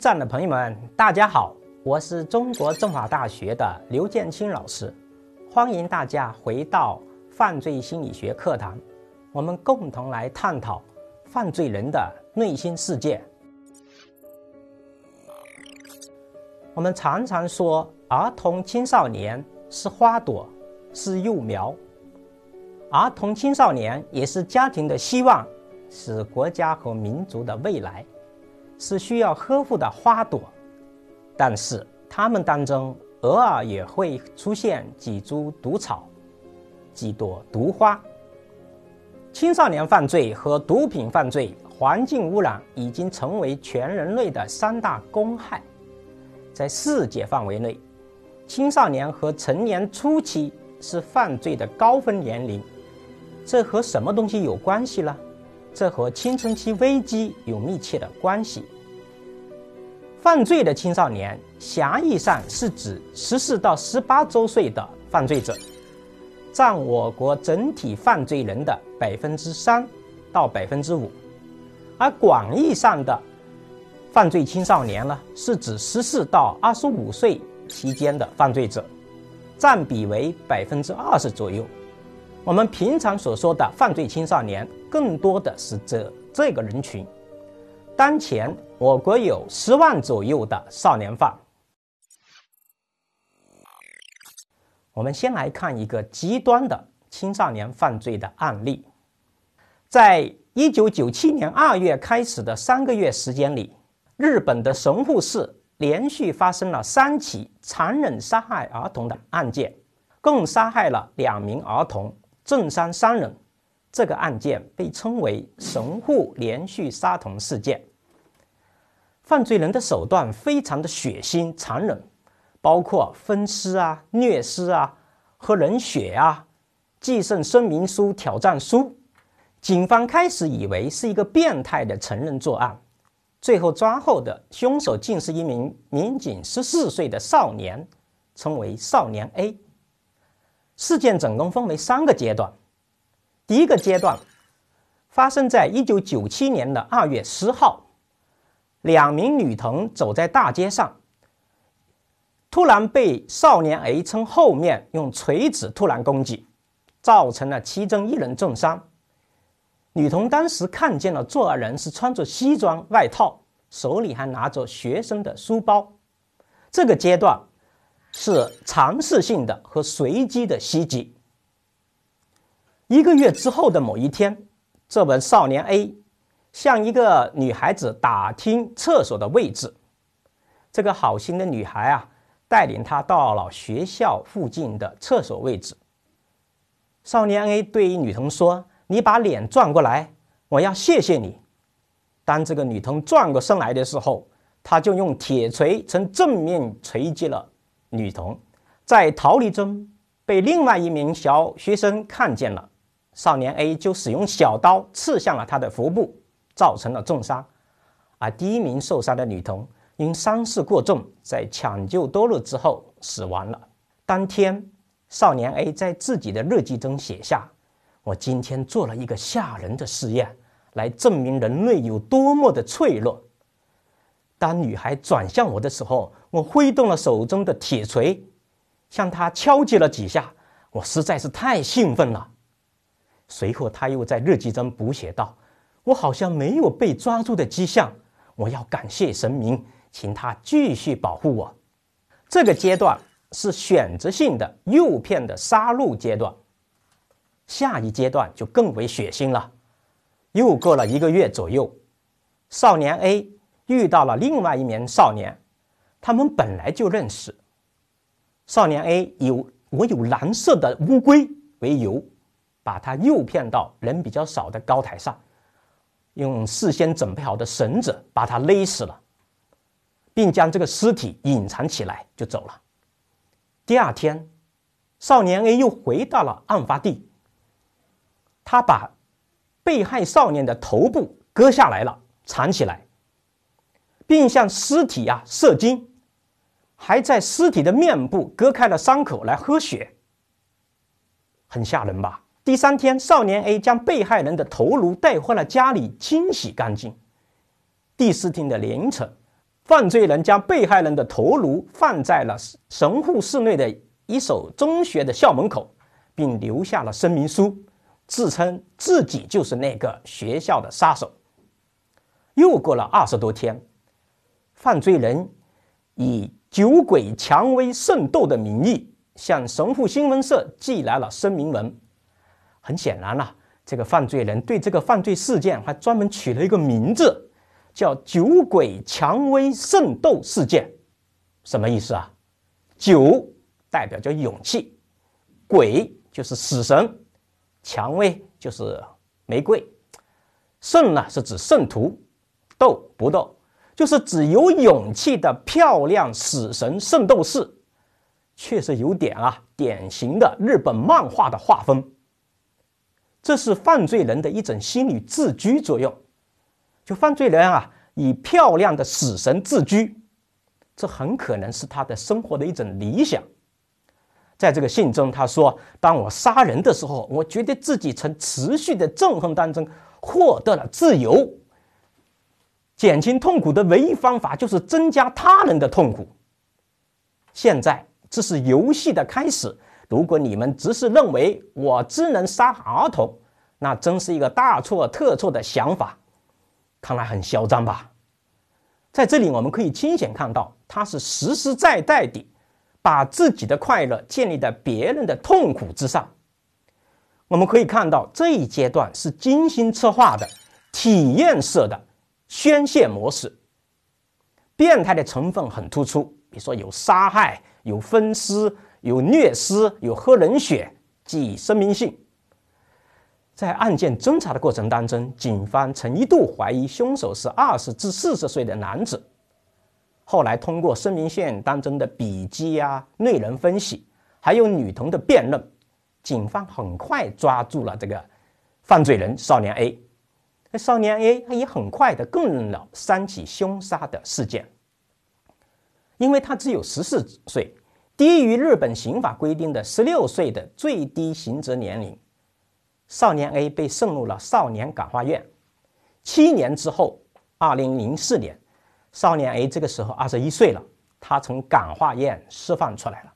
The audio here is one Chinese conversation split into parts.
站的朋友们，大家好，我是中国政法大学的刘建清老师，欢迎大家回到犯罪心理学课堂，我们共同来探讨犯罪人的内心世界。我们常常说，儿童青少年是花朵，是幼苗，儿童青少年也是家庭的希望，是国家和民族的未来。是需要呵护的花朵，但是它们当中偶尔也会出现几株毒草，几朵毒花。青少年犯罪和毒品犯罪、环境污染已经成为全人类的三大公害。在世界范围内，青少年和成年初期是犯罪的高峰年龄，这和什么东西有关系了？这和青春期危机有密切的关系。犯罪的青少年，狭义上是指十四到十八周岁的犯罪者，占我国整体犯罪人的百分之三到百分之五；而广义上的犯罪青少年呢，是指十四到二十五岁期间的犯罪者，占比为百分之二十左右。我们平常所说的犯罪青少年，更多的是这这个人群。当前我国有十万左右的少年犯。我们先来看一个极端的青少年犯罪的案例，在一九九七年二月开始的三个月时间里，日本的神户市连续发生了三起残忍杀害儿童的案件，共杀害了两名儿童。镇山三人，这个案件被称为神户连续杀童事件。犯罪人的手段非常的血腥残忍，包括分尸啊、虐尸啊、喝人血啊、寄送声明书、挑战书。警方开始以为是一个变态的成人作案，最后抓后的凶手竟是一名民警十四岁的少年，称为少年 A。事件总共分为三个阶段。第一个阶段发生在一九九七年的二月十号，两名女童走在大街上，突然被少年 A 从后面用锤子突然攻击，造成了其中一人重伤。女童当时看见了作案人是穿着西装外套，手里还拿着学生的书包。这个阶段。是尝试性的和随机的袭击。一个月之后的某一天，这本少年 A 向一个女孩子打听厕所的位置。这个好心的女孩啊，带领他到了学校附近的厕所位置。少年 A 对女童说：“你把脸转过来，我要谢谢你。”当这个女童转过身来的时候，他就用铁锤从正面锤击了。女童在逃离中被另外一名小学生看见了，少年 A 就使用小刀刺向了他的腹部，造成了重伤。而第一名受伤的女童因伤势过重，在抢救多日之后死亡了。当天，少年 A 在自己的日记中写下：“我今天做了一个吓人的试验，来证明人类有多么的脆弱。”当女孩转向我的时候，我挥动了手中的铁锤，向她敲击了几下。我实在是太兴奋了。随后，他又在日记中补写道：“我好像没有被抓住的迹象，我要感谢神明，请他继续保护我。”这个阶段是选择性的诱骗的杀戮阶段，下一阶段就更为血腥了。又过了一个月左右，少年 A。遇到了另外一名少年，他们本来就认识。少年 A 以我有蓝色的乌龟为由，把他诱骗到人比较少的高台上，用事先准备好的绳子把他勒死了，并将这个尸体隐藏起来就走了。第二天，少年 A 又回到了案发地，他把被害少年的头部割下来了，藏起来。并向尸体啊射精，还在尸体的面部割开了伤口来喝血，很吓人吧？第三天，少年 A 将被害人的头颅带回了家里清洗干净。第四天的凌晨，犯罪人将被害人的头颅放在了神户市内的一所中学的校门口，并留下了声明书，自称自己就是那个学校的杀手。又过了二十多天。犯罪人以“酒鬼蔷薇圣斗”的名义向神父新闻社寄来了声明文。很显然呐，这个犯罪人对这个犯罪事件还专门取了一个名字，叫“酒鬼蔷薇圣斗事件”。什么意思啊？“酒”代表叫勇气，“鬼”就是死神，“蔷薇”就是玫瑰，“圣”呢是指圣徒，“斗”不斗？就是只有勇气的漂亮死神圣斗士，确实有点啊，典型的日本漫画的画风。这是犯罪人的一种心理自居作用。就犯罪人啊，以漂亮的死神自居，这很可能是他的生活的一种理想。在这个信中，他说：“当我杀人的时候，我觉得自己从持续的憎恨当中获得了自由。”减轻痛苦的唯一方法就是增加他人的痛苦。现在，这是游戏的开始。如果你们只是认为我只能杀儿童，那真是一个大错特错的想法。看来很嚣张吧？在这里，我们可以清显看到，他是实实在在地把自己的快乐建立在别人的痛苦之上。我们可以看到，这一阶段是精心策划的、体验式的。宣泄模式，变态的成分很突出，比如说有杀害、有分尸、有虐尸、有喝人血，即生命性。在案件侦查的过程当中，警方曾一度怀疑凶手是二十至四十岁的男子，后来通过生命线当中的笔迹呀、内容分析，还有女童的辨认，警方很快抓住了这个犯罪人少年 A。少年 A 他也很快的供认了三起凶杀的事件，因为他只有十四岁，低于日本刑法规定的十六岁的最低刑责年龄，少年 A 被送入了少年感化院。七年之后，二零零四年，少年 A 这个时候二十一岁了，他从感化院释放出来了。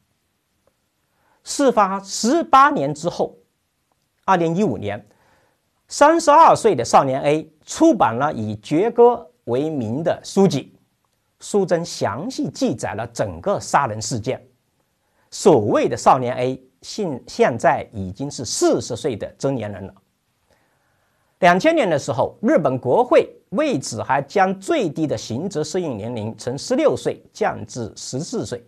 事发十八年之后，二零一五年。三十二岁的少年 A 出版了以《绝歌》为名的书籍，书中详细记载了整个杀人事件。所谓的少年 A，现现在已经是四十岁的中年人了。两千年的时候，日本国会为此还将最低的刑责适应年龄从十六岁降至十四岁。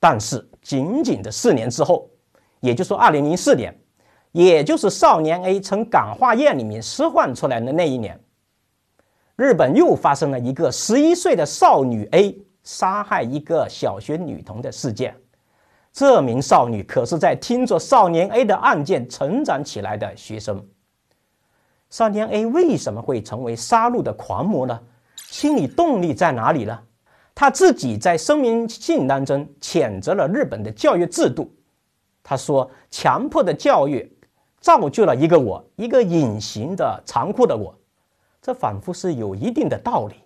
但是，仅仅的四年之后，也就是说二零零四年。也就是少年 A 从感化院里面释放出来的那一年，日本又发生了一个十一岁的少女 A 杀害一个小学女童的事件。这名少女可是在听着少年 A 的案件成长起来的学生。少年 A 为什么会成为杀戮的狂魔呢？心理动力在哪里呢？他自己在声明信当中谴责了日本的教育制度，他说：“强迫的教育。”造就了一个我，一个隐形的残酷的我，这仿佛是有一定的道理。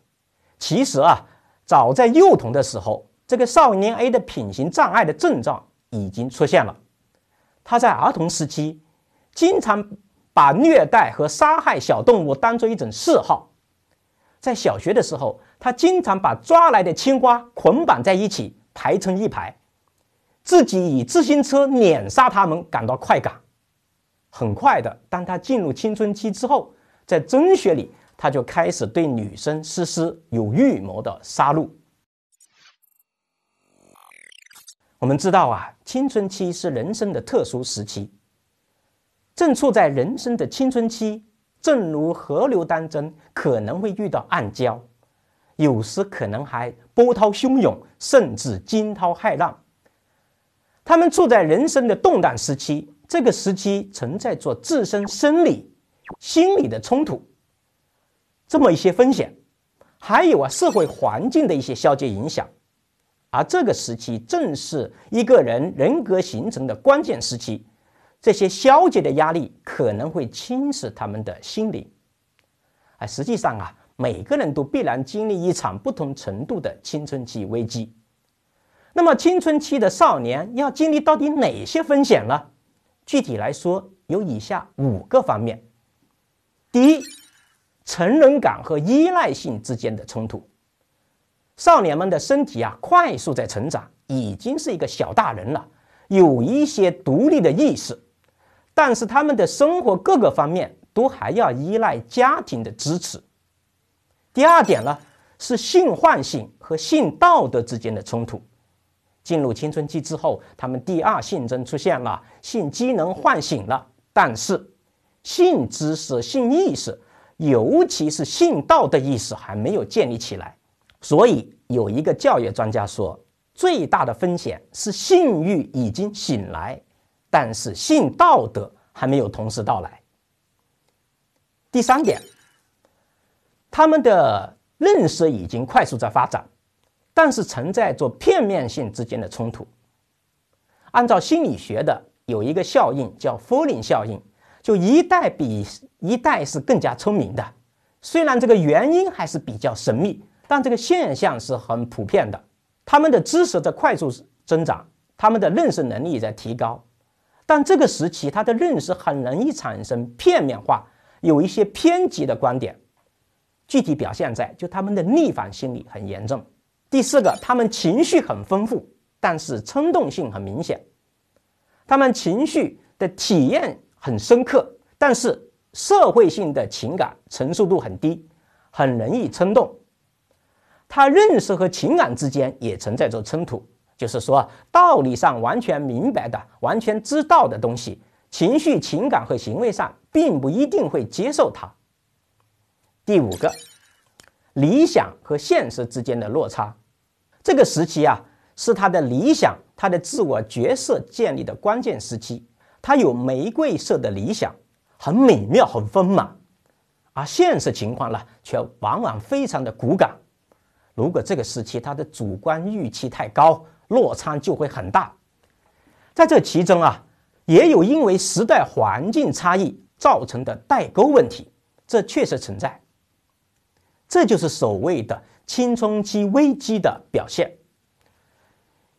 其实啊，早在幼童的时候，这个少年 A 的品行障碍的症状已经出现了。他在儿童时期经常把虐待和杀害小动物当做一种嗜好。在小学的时候，他经常把抓来的青蛙捆绑在一起排成一排，自己以自行车碾杀它们，感到快感。很快的，当他进入青春期之后，在中学里，他就开始对女生实施有预谋的杀戮。我们知道啊，青春期是人生的特殊时期，正处在人生的青春期，正如河流当中可能会遇到暗礁，有时可能还波涛汹涌，甚至惊涛骇浪。他们处在人生的动荡时期。这个时期存在着自身生理、心理的冲突，这么一些风险，还有啊社会环境的一些消极影响。而这个时期正是一个人人格形成的关键时期，这些消极的压力可能会侵蚀他们的心理。啊，实际上啊，每个人都必然经历一场不同程度的青春期危机。那么，青春期的少年要经历到底哪些风险呢？具体来说，有以下五个方面：第一，成人感和依赖性之间的冲突。少年们的身体啊，快速在成长，已经是一个小大人了，有一些独立的意识，但是他们的生活各个方面都还要依赖家庭的支持。第二点呢，是性幻醒和性道德之间的冲突。进入青春期之后，他们第二性征出现了，性机能唤醒了，但是性知识、性意识，尤其是性道德意识还没有建立起来。所以有一个教育专家说，最大的风险是性欲已经醒来，但是性道德还没有同时到来。第三点，他们的认识已经快速在发展。但是存在着片面性之间的冲突。按照心理学的有一个效应叫 f a l l i n g 效应，就一代比一代是更加聪明的。虽然这个原因还是比较神秘，但这个现象是很普遍的。他们的知识在快速增长，他们的认识能力在提高，但这个时期他的认识很容易产生片面化，有一些偏激的观点。具体表现在就他们的逆反心理很严重。第四个，他们情绪很丰富，但是冲动性很明显；他们情绪的体验很深刻，但是社会性的情感成熟度很低，很容易冲动。他认识和情感之间也存在着冲突，就是说，道理上完全明白的、完全知道的东西，情绪、情感和行为上并不一定会接受它。第五个，理想和现实之间的落差。这个时期啊，是他的理想、他的自我角色建立的关键时期。他有玫瑰色的理想，很美妙、很丰满，而现实情况呢，却往往非常的骨感。如果这个时期他的主观预期太高，落差就会很大。在这其中啊，也有因为时代环境差异造成的代沟问题，这确实存在。这就是所谓的。青春期危机的表现。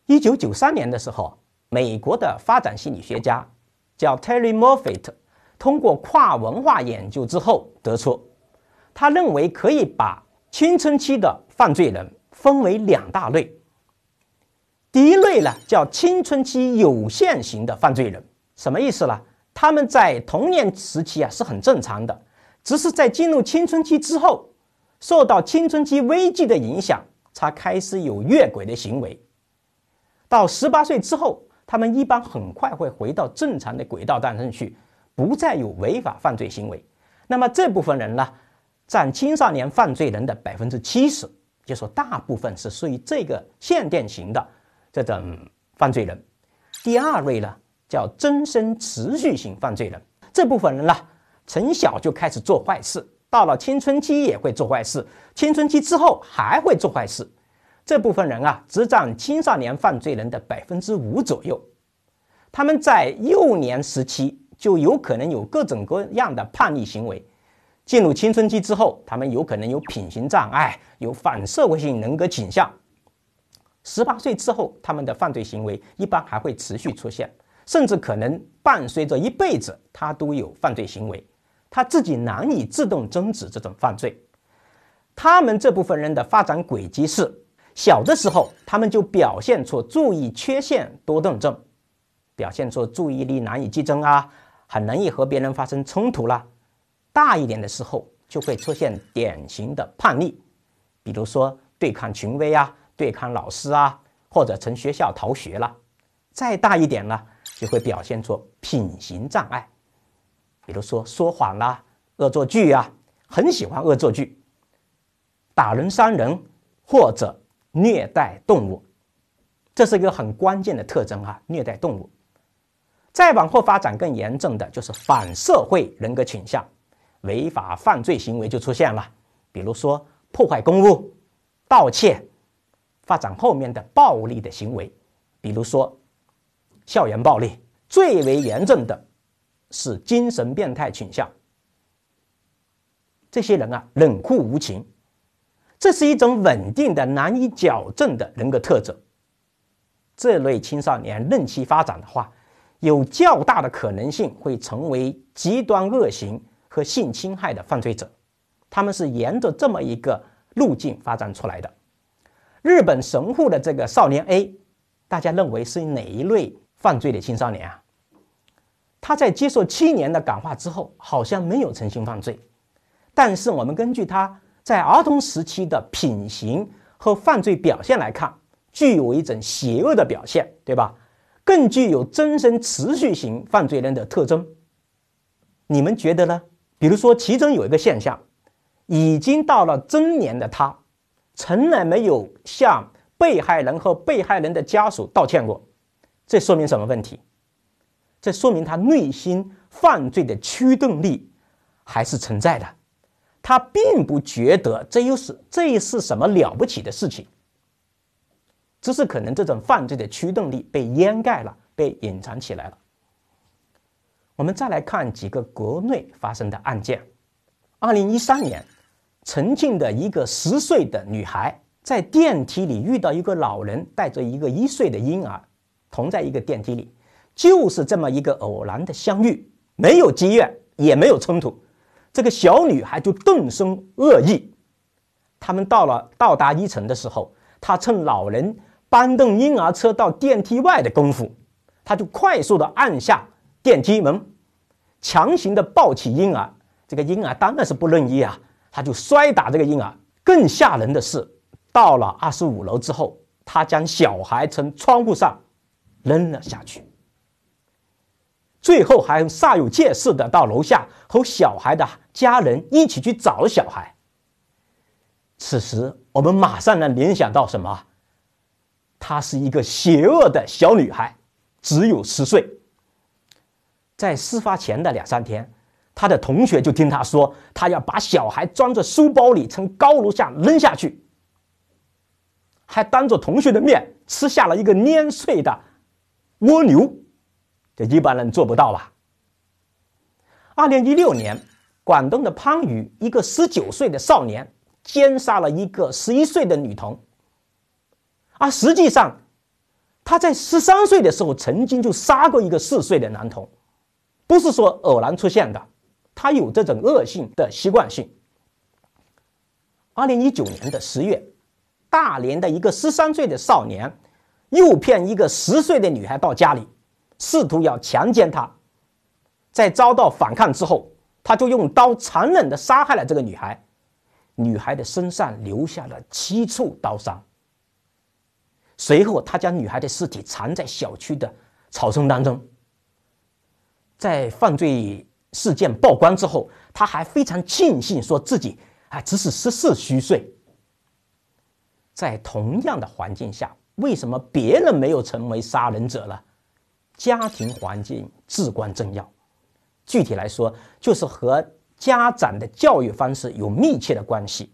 一九九三年的时候，美国的发展心理学家叫 Terry Morfit，通过跨文化研究之后得出，他认为可以把青春期的犯罪人分为两大类。第一类呢叫青春期有限型的犯罪人，什么意思呢？他们在童年时期啊是很正常的，只是在进入青春期之后。受到青春期危机的影响，才开始有越轨的行为。到十八岁之后，他们一般很快会回到正常的轨道当中去，不再有违法犯罪行为。那么这部分人呢，占青少年犯罪人的百分之七十，就说大部分是属于这个限定型的这种犯罪人。第二类呢，叫终身持续型犯罪人。这部分人呢，从小就开始做坏事。到了青春期也会做坏事，青春期之后还会做坏事。这部分人啊，只占青少年犯罪人的百分之五左右。他们在幼年时期就有可能有各种各样的叛逆行为，进入青春期之后，他们有可能有品行障碍，有反社会性人格倾向。十八岁之后，他们的犯罪行为一般还会持续出现，甚至可能伴随着一辈子，他都有犯罪行为。他自己难以自动终止这种犯罪。他们这部分人的发展轨迹是：小的时候，他们就表现出注意缺陷多动症，表现出注意力难以集中啊，很容易和别人发生冲突了；大一点的时候，就会出现典型的叛逆，比如说对抗权威啊，对抗老师啊，或者从学校逃学了；再大一点呢，就会表现出品行障碍。比如说说谎啦、恶作剧啊，很喜欢恶作剧，打人、伤人或者虐待动物，这是一个很关键的特征啊！虐待动物，再往后发展更严重的就是反社会人格倾向，违法犯罪行为就出现了，比如说破坏公物、盗窃，发展后面的暴力的行为，比如说校园暴力，最为严重的。是精神变态倾向。这些人啊，冷酷无情，这是一种稳定的、难以矫正的人格特征。这类青少年任其发展的话，有较大的可能性会成为极端恶行和性侵害的犯罪者。他们是沿着这么一个路径发展出来的。日本神户的这个少年 A，大家认为是哪一类犯罪的青少年啊？他在接受七年的感化之后，好像没有成新犯罪，但是我们根据他在儿童时期的品行和犯罪表现来看，具有一种邪恶的表现，对吧？更具有终生持续型犯罪人的特征。你们觉得呢？比如说，其中有一个现象，已经到了中年的他，从来没有向被害人和被害人的家属道歉过，这说明什么问题？这说明他内心犯罪的驱动力还是存在的，他并不觉得这又是这是什么了不起的事情，只是可能这种犯罪的驱动力被掩盖了，被隐藏起来了。我们再来看几个国内发生的案件。二零一三年，重庆的一个十岁的女孩在电梯里遇到一个老人带着一个一岁的婴儿，同在一个电梯里。就是这么一个偶然的相遇，没有积怨，也没有冲突，这个小女孩就顿生恶意。他们到了到达一层的时候，她趁老人搬动婴儿车到电梯外的功夫，她就快速的按下电梯门，强行的抱起婴儿。这个婴儿当然是不乐意啊，她就摔打这个婴儿。更吓人的是，到了二十五楼之后，她将小孩从窗户上扔了下去。最后还煞有介事的到楼下和小孩的家人一起去找了小孩。此时，我们马上能联想到什么？她是一个邪恶的小女孩，只有十岁。在事发前的两三天，她的同学就听她说，她要把小孩装在书包里从高楼下扔下去，还当着同学的面吃下了一个碾碎的蜗牛。这一般人做不到吧？二零一六年，广东的番禺一个十九岁的少年奸杀了一个十一岁的女童，而实际上，他在十三岁的时候曾经就杀过一个四岁的男童，不是说偶然出现的，他有这种恶性的习惯性。二零一九年的十月，大连的一个十三岁的少年诱骗一个十岁的女孩到家里。试图要强奸她，在遭到反抗之后，他就用刀残忍的杀害了这个女孩，女孩的身上留下了七处刀伤。随后，他将女孩的尸体藏在小区的草丛当中。在犯罪事件曝光之后，他还非常庆幸，说自己还只是十四虚岁。在同样的环境下，为什么别人没有成为杀人者呢？家庭环境至关重要，具体来说，就是和家长的教育方式有密切的关系。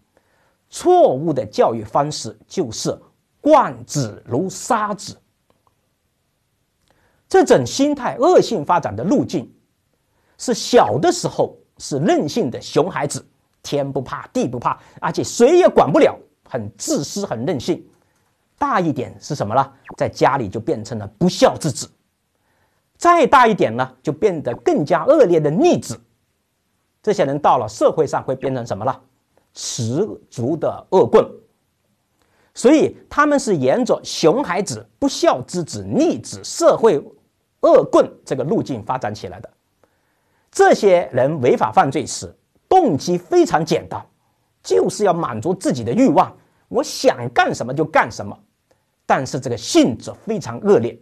错误的教育方式就是惯子如杀子，这种心态恶性发展的路径是：小的时候是任性的熊孩子，天不怕地不怕，而且谁也管不了，很自私、很任性；大一点是什么了？在家里就变成了不孝之子。再大一点呢，就变得更加恶劣的逆子。这些人到了社会上会变成什么了？十足的恶棍。所以他们是沿着“熊孩子、不孝之子、逆子、社会恶棍”这个路径发展起来的。这些人违法犯罪时，动机非常简单，就是要满足自己的欲望，我想干什么就干什么。但是这个性质非常恶劣。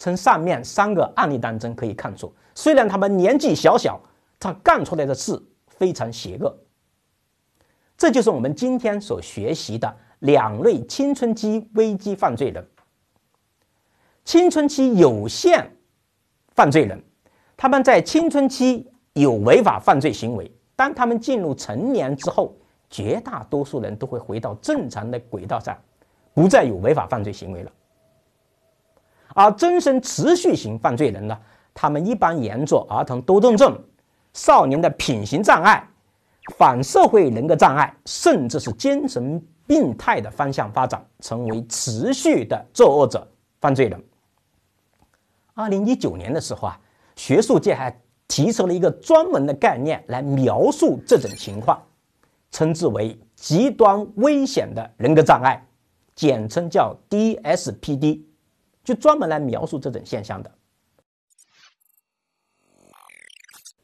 从上面三个案例当中可以看出，虽然他们年纪小小，他干出来的事非常邪恶。这就是我们今天所学习的两类青春期危机犯罪人：青春期有限犯罪人，他们在青春期有违法犯罪行为，当他们进入成年之后，绝大多数人都会回到正常的轨道上，不再有违法犯罪行为了。而终身持续型犯罪人呢？他们一般沿着儿童多动症、少年的品行障碍、反社会人格障碍，甚至是精神病态的方向发展，成为持续的作恶者、犯罪人。二零一九年的时候啊，学术界还提出了一个专门的概念来描述这种情况，称之为极端危险的人格障碍，简称叫 DSPD。就专门来描述这种现象的。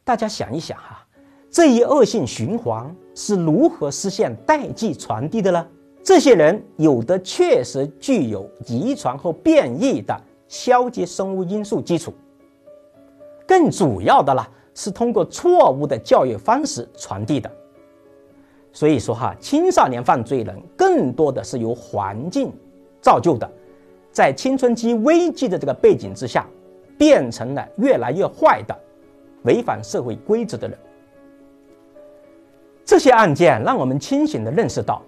大家想一想哈，这一恶性循环是如何实现代际传递的呢？这些人有的确实具有遗传和变异的消极生物因素基础，更主要的啦是通过错误的教育方式传递的。所以说哈，青少年犯罪人更多的是由环境造就的。在青春期危机的这个背景之下，变成了越来越坏的、违反社会规则的人。这些案件让我们清醒地认识到，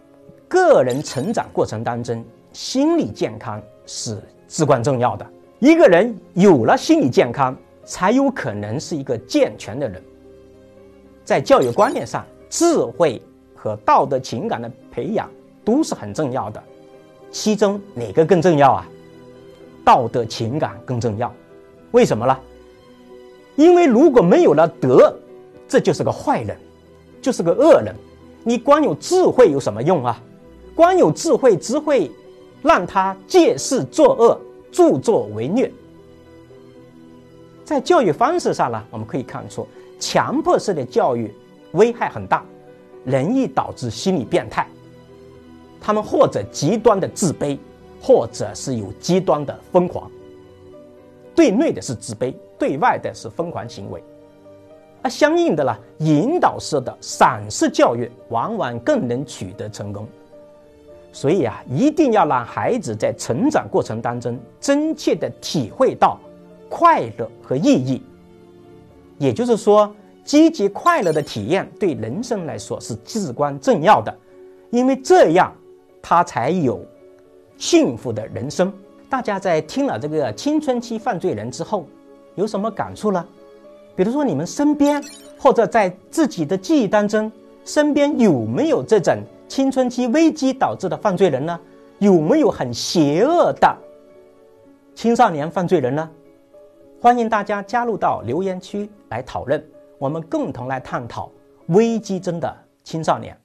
个人成长过程当中心理健康是至关重要的。一个人有了心理健康，才有可能是一个健全的人。在教育观念上，智慧和道德情感的培养都是很重要的，其中哪个更重要啊？道德情感更重要，为什么呢？因为如果没有了德，这就是个坏人，就是个恶人。你光有智慧有什么用啊？光有智慧只会让他借势作恶，助纣为虐。在教育方式上呢，我们可以看出，强迫式的教育危害很大，容易导致心理变态。他们或者极端的自卑。或者是有极端的疯狂，对内的是自卑，对外的是疯狂行为。那相应的呢，引导式的、赏识教育往往更能取得成功。所以啊，一定要让孩子在成长过程当中真切的体会到快乐和意义。也就是说，积极快乐的体验对人生来说是至关重要的，因为这样他才有。幸福的人生，大家在听了这个青春期犯罪人之后，有什么感触呢？比如说，你们身边或者在自己的记忆当中，身边有没有这种青春期危机导致的犯罪人呢？有没有很邪恶的青少年犯罪人呢？欢迎大家加入到留言区来讨论，我们共同来探讨危机中的青少年。